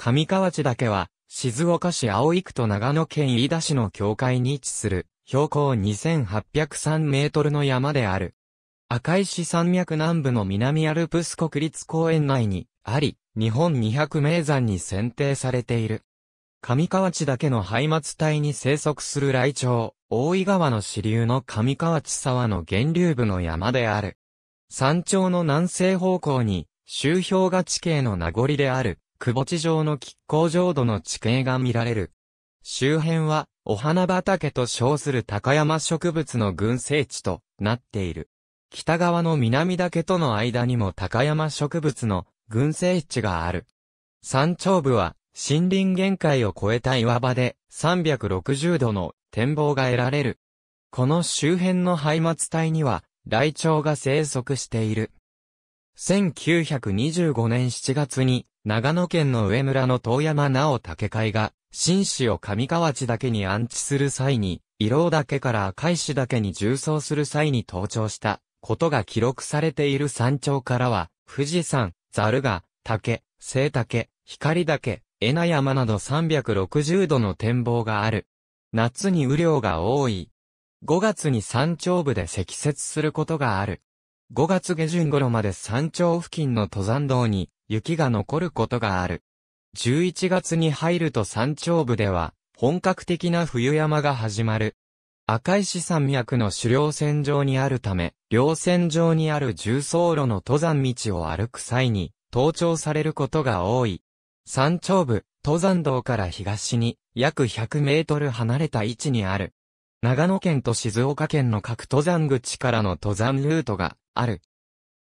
上河内岳は、静岡市青井区と長野県飯田市の境界に位置する、標高2803メートルの山である。赤石山脈南部の南アルプス国立公園内にあり、日本200名山に選定されている。上河内岳の廃末帯に生息する雷鳥、大井川の支流の上河内沢の源流部の山である。山頂の南西方向に、周氷河地形の名残である、くぼ地上の亀甲浄土の地形が見られる。周辺は、お花畑と称する高山植物の群生地となっている。北側の南岳との間にも高山植物の群生地がある。山頂部は森林限界を超えた岩場で360度の展望が得られる。この周辺の廃末帯には、雷鳥が生息している。1925年7月に、長野県の上村の遠山直竹会が、新市を上河内岳に安置する際に、伊老岳から赤石岳に重装する際に登頂したことが記録されている山頂からは、富士山、ザルガ、竹、聖竹、光岳、江ナ山など360度の展望がある。夏に雨量が多い。5月に山頂部で積雪することがある。5月下旬頃まで山頂付近の登山道に雪が残ることがある。11月に入ると山頂部では、本格的な冬山が始まる。赤石山脈の主稜線上にあるため、稜線上にある重層路の登山道を歩く際に、登頂されることが多い。山頂部、登山道から東に、約100メートル離れた位置にある。長野県と静岡県の各登山口からの登山ルートがある。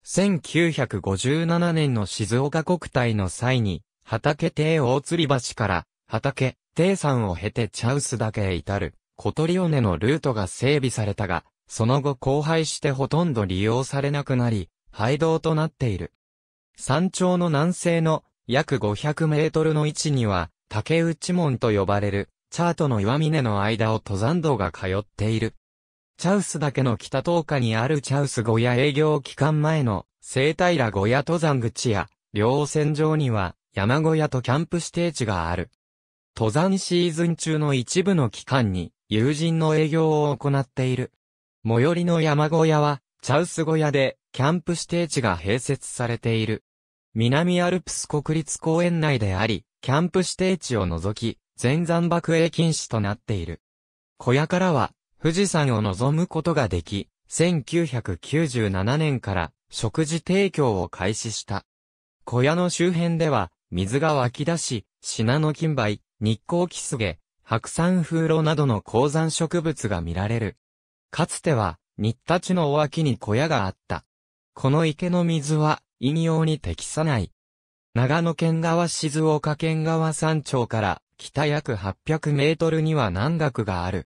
1957年の静岡国体の際に、畑亭大吊橋から畑亭山を経て茶臼岳へ至る小鳥尾根のルートが整備されたが、その後荒廃してほとんど利用されなくなり、廃道となっている。山頂の南西の約500メートルの位置には、竹内門と呼ばれる、チャートの岩峰の間を登山道が通っている。チャウスだけの北東下にあるチャウス小屋営業期間前の聖平小屋登山口や両線上には山小屋とキャンプ指定地がある。登山シーズン中の一部の期間に友人の営業を行っている。最寄りの山小屋は、チャウス小屋で、キャンプ指定地が併設されている。南アルプス国立公園内であり、キャンプ指定地を除き、全山爆営禁止となっている。小屋からは、富士山を望むことができ、1997年から食事提供を開始した。小屋の周辺では、水が湧き出し、品の金梅、日光キスゲ、白山風呂などの鉱山植物が見られる。かつては、日立の脇に小屋があった。この池の水は、飲用に適さない。長野県側静岡県側山頂から、北約800メートルには南岳がある。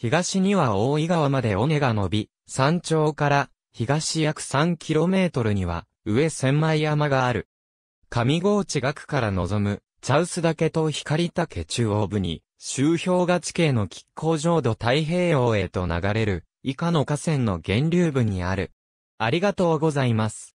東には大井川まで尾根が伸び、山頂から東約 3km には上千枚山がある。上郷地学から望む茶臼岳と光岳中央部に周氷河地形の亀甲浄土太平洋へと流れる以下の河川の源流部にある。ありがとうございます。